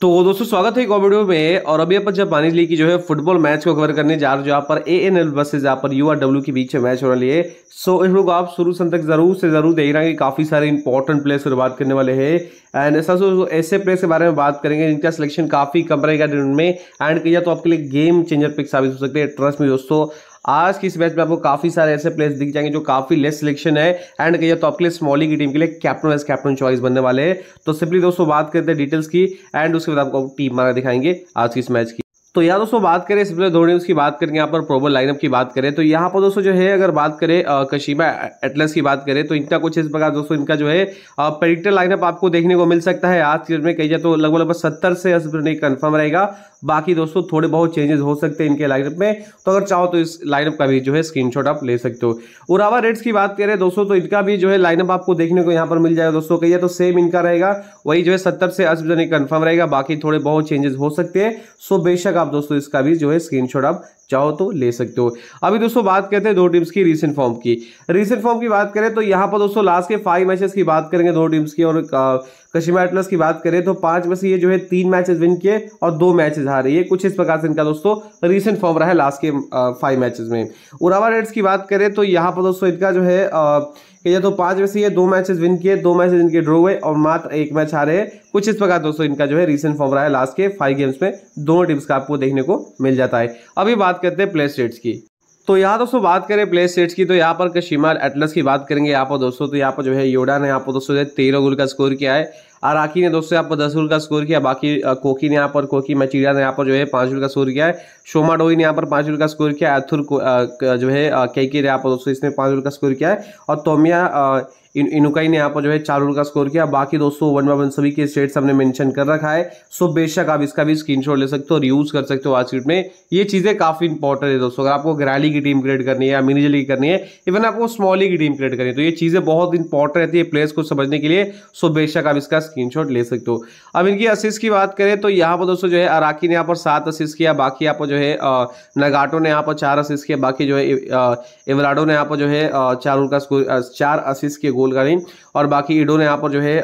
तो दोस्तों स्वागत है एक और वीडियो में और अभी अपन जापानी लीग की जो है फुटबॉल मैच को कवर करने जा रहे जहाँ पर ए एन एल वर्सेज यहाँ पर यू आर डब्ल्यू के बीच में मैच होने लिए सो इन लोग आप शुरू से तक जरूर से जरूर देख रहे हैं कि काफ़ी सारे इंपॉर्टेंट प्लेयर्स पर बात करने वाले हैं एंड ऐसा ऐसे प्लेयर्स के बारे में बात करेंगे जिनका सिलेक्शन काफ़ी कम रहेगा ड्रीम में एंड किया तो आपके लिए गेम चेंजर पिक साबित हो सकते हैं ट्रस्ट में दोस्तों आज की इस मैच में आपको काफी सारे ऐसे प्लेयर्स दिख जाएंगे जो काफी लेस सिलेक्शन है एंड कहिए तो आपके लिए स्मॉलिंग की टीम के लिए कैप्टन एस कैप्टन चॉइस बनने वाले हैं तो सिंपली दोस्तों बात करते हैं डिटेल्स की एंड उसके बाद आपको टीम मारा दिखाएंगे आज की इस मैच की तो यहाँ दोस्तों बात करें स्प्लिट होर्डिंग्स की बात करें यहाँ पर प्रोबल लाइनअप की बात करें तो यहाँ पर दोस्तों जो है अगर बात करें कशीमा एटलस की बात करें तो इनका कुछ इस प्रकार दोस्तों इनका जो है प्रेडिक्टर लाइनअप आपको देखने को मिल सकता है आज की में कही जाए तो लगभग लगभग सत्तर से नहीं कन्फर्म रहेगा बाकी दोस्तों थोड़े बहुत चेंजेस हो सकते हैं इनके लाइनअप में तो अगर चाहो तो इस लाइनअप का भी जो है स्क्रीन आप ले सकते हो उरावा रेट्स की बात करें दोस्तों तो इनका भी जो है लाइनअप आपको देखने को यहाँ पर मिल जाएगा दोस्तों कही तो सेम इनका रहेगा वही जो है सत्तर से नहीं कन्फर्म रहेगा बाकी थोड़े बहुत चेंजेस हो सकते हैं सो बेशक आप आप दोस्तों इसका भी जो है स्क्रीनशॉट आप चाहो तो ले सकते हो अभी दोस्तों बात करते हैं दो टीम्स की रीसेंट फॉर्म की रीसेंट फॉर्म की बात करें तो यहाँ पर दोस्तों लास्ट के फाइव मैचेस की बात करेंगे दो टीम्स की और कश्मीर एटलस की बात करें तो पांच में से ये जो है तीन मैचेस विन किए और दो मैचेस हारे ये कुछ इस प्रकार से इनका दोस्तों रीसेंट फॉर्म रहा है लास्ट के फाइव मैचेस में उरावा रेड्स की बात करें तो यहाँ पर दोस्तों इनका जो है ये तो पांच में से ये दो मैचेस विन किए दो मैचेस इनके ड्रो हुए और मात्र एक मैच हारे हैं कुछ इस प्रकार दोस्तों इनका जो है रीसेंट फॉर्म रहा है लास्ट के फाइव गेम्स में दोनों टीम्स का आपको देखने को मिल जाता है अभी बात बात करते हैं प्ले स्टेट्स की तो यहाँ दोस्तों बात करें प्ले स्टेट्स की तो यहाँ पर कशीमा एटलस की बात करेंगे यहाँ पर दोस्तों तो यहाँ पर जो है योडा ने यहाँ पर दोस्तों तेरह गोल का स्कोर किया है आराकी ने दोस्तों यहाँ पर दस गोल का स्कोर किया बाकी कोकी ने यहाँ पर कोकी मचीरा ने यहाँ पर जो है पाँच गोल का स्कोर किया है शोमा डोई ने यहाँ पर पाँच गोल का स्कोर किया अथुर जो है केके ने यहाँ पर दोस्तों इसने पाँच गोल का स्कोर किया है और तोमिया इन इनुकाई ने यहाँ पर जो है चार रन का स्कोर किया बाकी दोस्तों वन बाय वन सभी के स्टेट्स हमने मेंशन कर रखा है सो बेशक आप इसका भी स्क्रीनशॉट ले सकते हो और यूज कर सकते हो आज सीट में ये चीजें काफी इंपॉर्टेंट है दोस्तों अगर आपको ग्रैली की टीम क्रिएट करनी है या मिनी जली की करनी है इवन आपको स्मॉली की टीम क्रिएट करनी है तो ये चीजें बहुत इंपॉर्टेंट रहती है प्लेयर्स को समझने के लिए सो बेशक आप इसका स्क्रीन ले सकते हो अब इनकी असिस्ट की बात करें तो यहाँ पर दोस्तों जो है अराकी ने यहाँ पर सात असिस्ट किया बाकी यहाँ पर जो है नगाटो ने यहाँ पर चार असिस्ट किया बाकी जो है एवराडो ने यहाँ पर जो है चार का स्कोर चार असिस्ट के गोल गोल का रही और बाकी इडो ने यहाँ पर जो है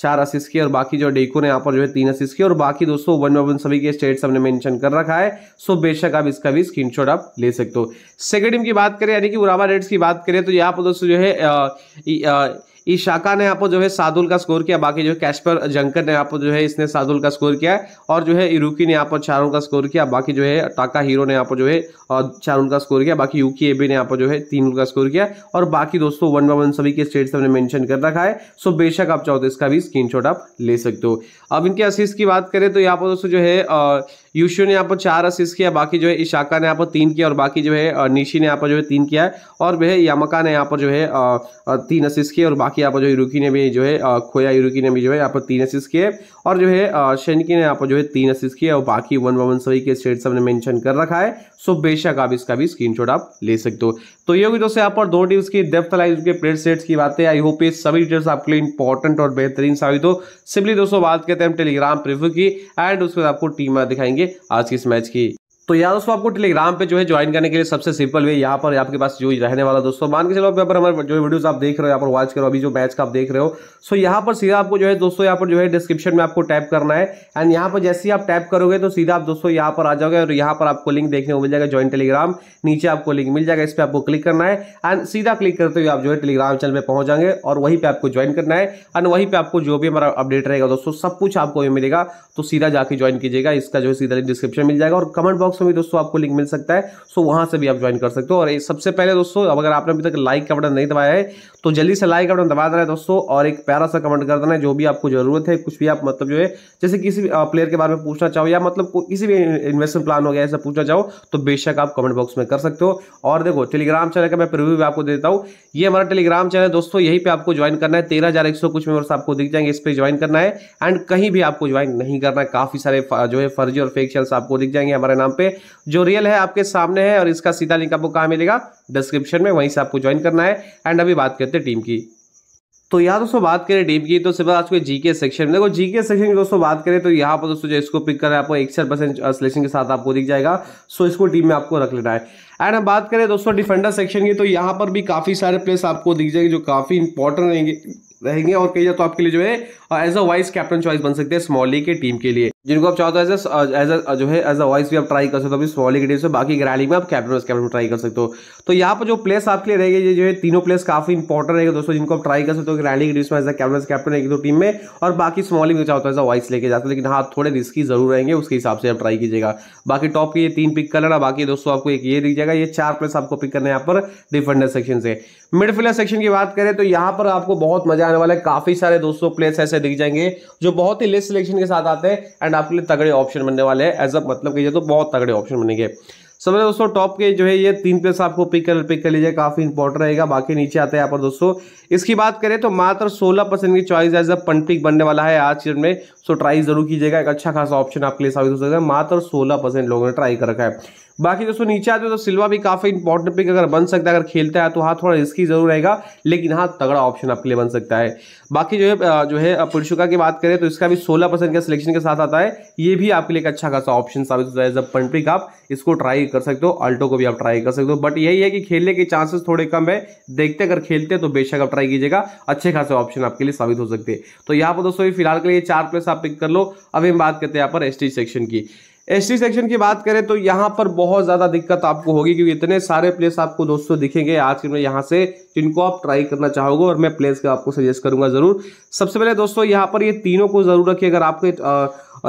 चार असिस्ट किए और बाकी जो डेको ने यहाँ पर जो है तीन असिस्ट किए और बाकी दोस्तों वन बाय वन सभी के स्टेट्स हमने मेंशन कर रखा है सो बेशक आप इसका भी स्क्रीनशॉट आप ले सकते हो सेकेंड टीम की बात करें यानी कि उरावा रेड्स की बात करें तो यहाँ पर दोस्तों जो है ईशाका ने आपको जो है सादुल का स्कोर किया बाकी जो है कैशपर जंकर ने आपको जो है इसने सादुल का स्कोर किया है और जो है इरुकी ने आपको चारों का स्कोर किया बाकी जो है टाका हीरो ने आपको जो है चारों का स्कोर किया बाकी यूकी एबी ने आपको जो है तीन उनका स्कोर किया और बाकी दोस्तों वन बाय वन सभी के स्टेट हमने मैंशन कर रखा है सो बेशक आप चाहो तो इसका भी शॉट आप ले सकते हो अब इनके असिस्ट की बात करें तो यहाँ पर दोस्तों जो है यूशो ने आपको चार असिस्ट किया बाकी जो है इशाका ने यहाँ पर तीन किया और बाकी जो है निशी ने यहाँ पर जो है तीन किया है और वह यामका ने यहाँ पर जो है तीन असिस्ट किया और बाकी बाकी यहाँ पर जो यूरुकी ने भी जो है खोया यूरुकी ने भी जो है यहाँ पर तीन असिस्ट किए और जो है शेनकी ने यहाँ पर जो है तीन असिस्ट किए और बाकी वन वन सभी के स्टेट्स हमने मैंशन कर रखा है सो बेशक आप इसका भी स्क्रीन आप ले सकते हो तो ये होगी दोस्तों यहाँ पर दो टीम्स की डेप्थ लाइज के प्लेट सेट्स की बातें आई होप ये सभी डिटेल्स आपके लिए इंपॉर्टेंट और बेहतरीन साबित हो सिंपली दोस्तों बात करते हैं हम टेलीग्राम प्रिव्यू की एंड उसके बाद आपको टीम दिखाएंगे आज की इस मैच की तो यहाँ दोस्तों आपको टेलीग्राम पे जो है ज्वाइन करने के लिए सबसे सिंपल वे यहाँ पर आपके पास जो रहने वाला दोस्तों मान के चलो यहाँ पर हमारे जो वीडियोस आप देख रहे हो यहाँ पर वॉच करो अभी जो मैच का आप देख रहे हो सो यहाँ पर सीधा आपको जो है दोस्तों यहाँ पर जो है डिस्क्रिप्शन में आपको टैप करना है एंड यहाँ पर जैसे ही आप टैप करोगे तो सीधा आप दोस्तों यहाँ पर आ जाओगे और यहाँ पर आपको लिंक देखने को मिल जाएगा ज्वाइन टेलीग्राम नीचे आपको लिंक मिल जाएगा इस पर आपको क्लिक करना है एंड सीधा क्लिक करते हुए आप जो है टेलीग्राम चैनल पर पहुंच जाएंगे और वहीं पर आपको ज्वाइन करना है एंड वहीं पर आपको जो भी हमारा अपडेट रहेगा दोस्तों सब कुछ आपको मिलेगा तो सीधा जाके ज्वाइन कीजिएगा इसका जो है सीधा डिस्क्रिप्शन मिल जाएगा और कमेंट बॉक्स बॉक्स में भी दोस्तों आपको लिंक मिल सकता है सो वहां से भी आप ज्वाइन कर सकते हो और सबसे पहले दोस्तों अगर आपने अभी तक लाइक का बटन नहीं दबाया है तो जल्दी से लाइक का बटन दबा देना है दोस्तों और एक प्यारा सा कमेंट कर देना है जो भी आपको जरूरत है कुछ भी आप मतलब जो है जैसे किसी भी प्लेयर के बारे में पूछना चाहो या मतलब किसी भी इन्वेस्टमेंट प्लान हो गया ऐसा पूछना चाहो तो बेशक आप कमेंट बॉक्स में कर सकते हो और देखो टेलीग्राम चैनल का मैं प्रिव्यू भी आपको देता हूँ ये हमारा टेलीग्राम चैनल है दोस्तों यहीं पर आपको ज्वाइन करना है तेरह कुछ मेम्बर्स आपको दिख जाएंगे इस पर ज्वाइन करना है एंड कहीं भी आपको ज्वाइन नहीं करना काफी सारे जो है फर्जी और फेक शेल्स आपको दिख जाएंगे हमारे नाम पे पे जो रियल है आपके सामने है और इसका सीधा लिंक आपको कहाँ मिलेगा डिस्क्रिप्शन में वहीं से आपको ज्वाइन करना है एंड अभी बात करते हैं टीम की तो यहाँ दोस्तों बात करें टीम की तो सिर्फ आज के जीके सेक्शन में देखो जीके सेक्शन की दोस्तों बात करें तो यहाँ पर दोस्तों जो इसको पिक करें आपको एक इकसठ परसेंट सिलेक्शन के साथ आपको दिख जाएगा सो इसको टीम में आपको रख लेना है एंड हम बात करें दोस्तों डिफेंडर सेक्शन की तो यहाँ पर भी काफ़ी सारे प्लेस आपको दिख जाएंगे जो काफ़ी इंपॉर्टेंट रहेंगे रहेंगे और कई तो आपके लिए जो है as a vice captain choice बन सकते हैं स्मॉल लीग के टीम के लिए जिनको आप चाहते हो एज एज जो है एज अ वाइस भी आप ट्राई कर सकते हो अभी स्मॉल लीग की टीम से बाकी ग्रैली में आप कैप्टन वाइस कैप्टन ट्राई कर सकते हो तो यहाँ पर जो प्लेस आपके लिए रहेंगे ये जो है तीनों प्लेस काफी इंपॉर्टेंट रहेगा दोस्तों जिनको आप ट्राई कर सकते हो ग्रैली की टीम में एज अ कैप्टन कैप्टन एक दो टीम में और बाकी स्मॉली में चाहते हो एज अ वाइस लेके जाते हो लेकिन हाँ थोड़े रिस्की जरूर रहेंगे उसके हिसाब से आप ट्राई कीजिएगा बाकी टॉप के ये तीन पिक कलर है बाकी दोस्तों आपको एक ये दिख जाएगा ये चार प्लेस आपको पिक करने यहाँ पर डिफेंडर सेक्शन से मिडफील्डर सेक्शन की बात करें तो यहाँ पर आपको बहुत मजा आने वाला है काफी सारे दोस्तों प्लेस ऐसे दिख जाएंगे जो बहुत ही लेस सिलेक्शन के साथ आते हैं एंड आपके लिए तगड़े ऑप्शन बनने वाले हैं एज अ मतलब कहिए तो बहुत तगड़े ऑप्शन बनेंगे समझ दोस्तों टॉप के जो है ये तीन प्लेस आपको पिक कर पिक कर लीजिए काफी इंपॉर्टेंट रहेगा बाकी नीचे आते हैं यहाँ पर दोस्तों इसकी बात करें तो मात्र 16 परसेंट की choice as a punt pick बनने वाला है आज चीज में सो ट्राई जरूर कीजिएगा एक अच्छा खासा ऑप्शन आपके लिए साबित हो सकता है मात्र 16 परसेंट लोगों ने ट्राई कर रखा है बाकी दोस्तों नीचे आते हो तो सिल्वा भी काफी इंपॉर्टेंट पिक अगर बन सकता है अगर खेलता है तो हाँ थोड़ा रिस्की जरूर रहेगा लेकिन हाँ तगड़ा ऑप्शन आपके लिए बन सकता है बाकी जो है जो है पुरुषुका की बात करें तो इसका भी सोलह परसेंट का सिलेक्शन के साथ आता है ये भी आपके लिए एक अच्छा खासा ऑप्शन साबित होता है जब पिक आप इसको ट्राई कर सकते हो अल्टो को भी आप ट्राई कर सकते हो बट यही है कि खेलने के चांसेस थोड़े कम है देखते अगर खेलते हैं तो बेशक आप ट्राई कीजिएगा अच्छे खासे ऑप्शन आपके लिए साबित हो सकते हैं तो यहाँ पर दोस्तों फिलहाल के लिए चार प्लेस आप पिक कर लो अभी हम बात करते हैं यहाँ पर एस सेक्शन की एस सेक्शन की बात करें तो यहाँ पर बहुत ज़्यादा दिक्कत आपको होगी क्योंकि इतने सारे प्लेस आपको दोस्तों दिखेंगे आज के में यहाँ से जिनको आप ट्राई करना चाहोगे और मैं प्लेस का आपको सजेस्ट करूंगा ज़रूर सबसे पहले दोस्तों यहाँ पर ये तीनों को ज़रूर रखिए अगर आपके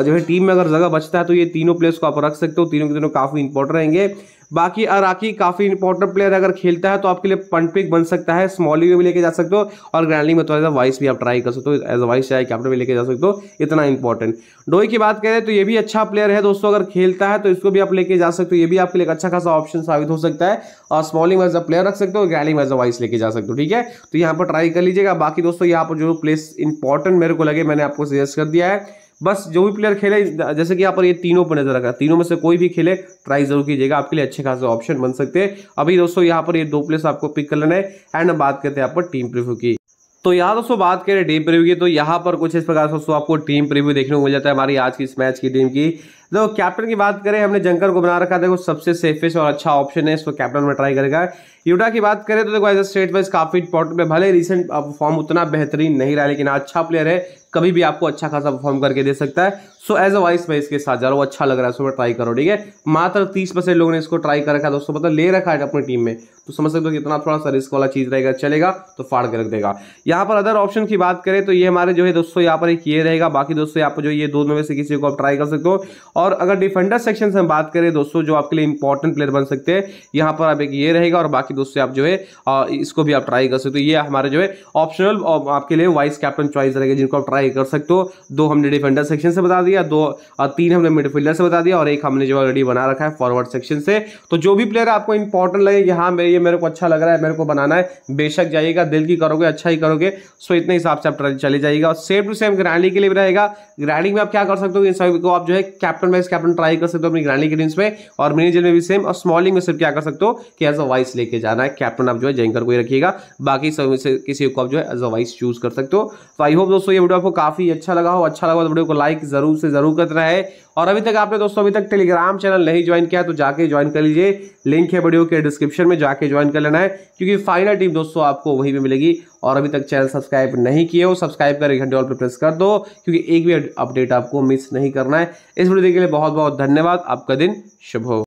जो है टीम में अगर जगह बचता है तो ये तीनों प्लेस को आप रख सकते हो तीनों के तीनों काफ़ी इंपॉर्टेंट रहेंगे बाकी अराकी काफ़ी इंपॉर्टेंट प्लेयर अगर खेलता है तो आपके लिए पंट पिक बन सकता है स्मॉल में भी लेके जा सकते हो और ग्रैंडिंग में तो एज अ वाइस भी आप ट्राई कर सकते हो एज अ वाइस चाहे कैप्टन भी लेके जा सकते हो इतना इंपॉर्टेंट डोई की बात करें तो ये भी अच्छा प्लेयर है दोस्तों अगर खेलता है तो इसको भी आप लेके जा सकते हो ये भी आपके लिए अच्छा खासा ऑप्शन साबित हो सकता है और स्मॉलिंग एज अ प्लेयर रख सकते हो ग्रैंडिंग एज अ वाइस लेके जा सकते हो ठीक है तो यहाँ पर ट्राई कर लीजिएगा बाकी दोस्तों यहाँ पर जो प्लेस इंपॉर्टेंट मेरे को लगे मैंने आपको सजेस्ट कर दिया है बस जो भी प्लेयर खेले जैसे कि यहाँ पर ये तीनों पर नजर रखा तीनों में से कोई भी खेले ट्राई जरूर कीजिएगा आपके लिए अच्छे खासे ऑप्शन बन सकते हैं अभी दोस्तों यहाँ पर ये दो प्लेयर्स आपको पिक कर लेना है एंड बात करते हैं यहाँ पर टीम प्रिव्यू की तो यहाँ दोस्तों बात करें टीम प्रिव्यू की तो यहाँ पर कुछ इस प्रकार से दोस्तों आपको टीम प्रिव्यू देखने को मिल जाता है हमारी आज की इस मैच की टीम की देखो तो कैप्टन की बात करें हमने जंकर को बना रखा देखो सबसे सेफेस्ट और अच्छा ऑप्शन है इसको कैप्टन में ट्राई करेगा यूडा की बात करें तो देखो एज ए स्टेट वाइज काफी इंपॉर्टेंट है भले रिसेंट फॉर्म उतना बेहतरीन नहीं रहा लेकिन अच्छा प्लेयर है कभी भी आपको अच्छा खासा परफॉर्म करके दे सकता है सो एज अ वाइस मैं इसके साथ जा रहा हूँ अच्छा लग रहा है सो ट्राई करो ठीक है मात्र तीस परसेंट लोगों ने इसको ट्राई कर रखा दोस्तों मतलब ले रखा है अपनी टीम में तो समझ सकते हो कितना थोड़ा सा रिस्क वाला चीज़ रहेगा चलेगा तो फाड़ के रख देगा यहाँ पर अदर ऑप्शन की बात करें तो ये हमारे जो है दोस्तों यहाँ पर एक ये रहेगा बाकी दोस्तों यहाँ पर जो ये दोनों में से किसी को आप ट्राई कर सकते हो और अगर डिफेंडर सेक्शन से हम बात करें दोस्तों जो आपके लिए इंपॉर्टेंट प्लेयर बन सकते हैं यहाँ पर आप एक ये रहेगा और बाकी दोस्तों आप जो है इसको भी आप ट्राई कर सकते हो ये हमारे जो है ऑप्शनल आपके लिए वाइस कैप्टन चॉइस रहेगा जिनको आप ट्राई कर सकते हो दो हमने डिफेंडर सेक्शन से बता दिया दिया दो और तीन हमने मिडफील्डर से बता दिया और एक हमने जो ऑलरेडी बना रखा है फॉरवर्ड सेक्शन से तो जो भी प्लेयर आपको इंपॉर्टेंट लगे कि हाँ मेरे ये मेरे को अच्छा लग रहा है मेरे को बनाना है बेशक जाइएगा दिल की करोगे अच्छा ही करोगे सो इतने हिसाब से आप चले जाइएगा और सेम टू सेम ग्रैंडिंग के लिए भी रहेगा ग्रैंडिंग में आप क्या कर सकते हो इन सभी को आप जो है कैप्टन वाइस कैप्टन ट्राई कर सकते हो अपनी ग्रैंडिंग की टीम्स में और मिनी जेल में भी सेम और स्मॉलिंग में सिर्फ क्या कर सकते हो कि एज अ वाइस लेके जाना है कैप्टन आप जो है जैंकर को ही रखिएगा बाकी सब से किसी को आप जो है एज अ वाइस चूज कर सकते हो तो आई होप दोस्तों ये वीडियो आपको काफी अच्छा लगा हो अच्छा लगा तो वीडियो को लाइक जरूर से ज़रूर करता है और अभी तक आपने दोस्तों अभी तक टेलीग्राम चैनल नहीं ज्वाइन किया तो जाके ज्वाइन कर लीजिए लिंक है वीडियो के डिस्क्रिप्शन में जाके ज्वाइन कर लेना है क्योंकि फाइनल टीम दोस्तों आपको वहीं पर मिलेगी और अभी तक चैनल सब्सक्राइब नहीं किए हो सब्सक्राइब कर घंटे और पर प्रेस कर दो क्योंकि एक भी अपडेट आपको मिस नहीं करना है इस वीडियो के लिए बहुत बहुत धन्यवाद आपका दिन शुभ हो